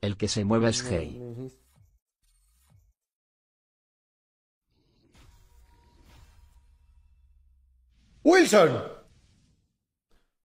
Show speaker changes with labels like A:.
A: El que se mueva es gay.
B: Wilson.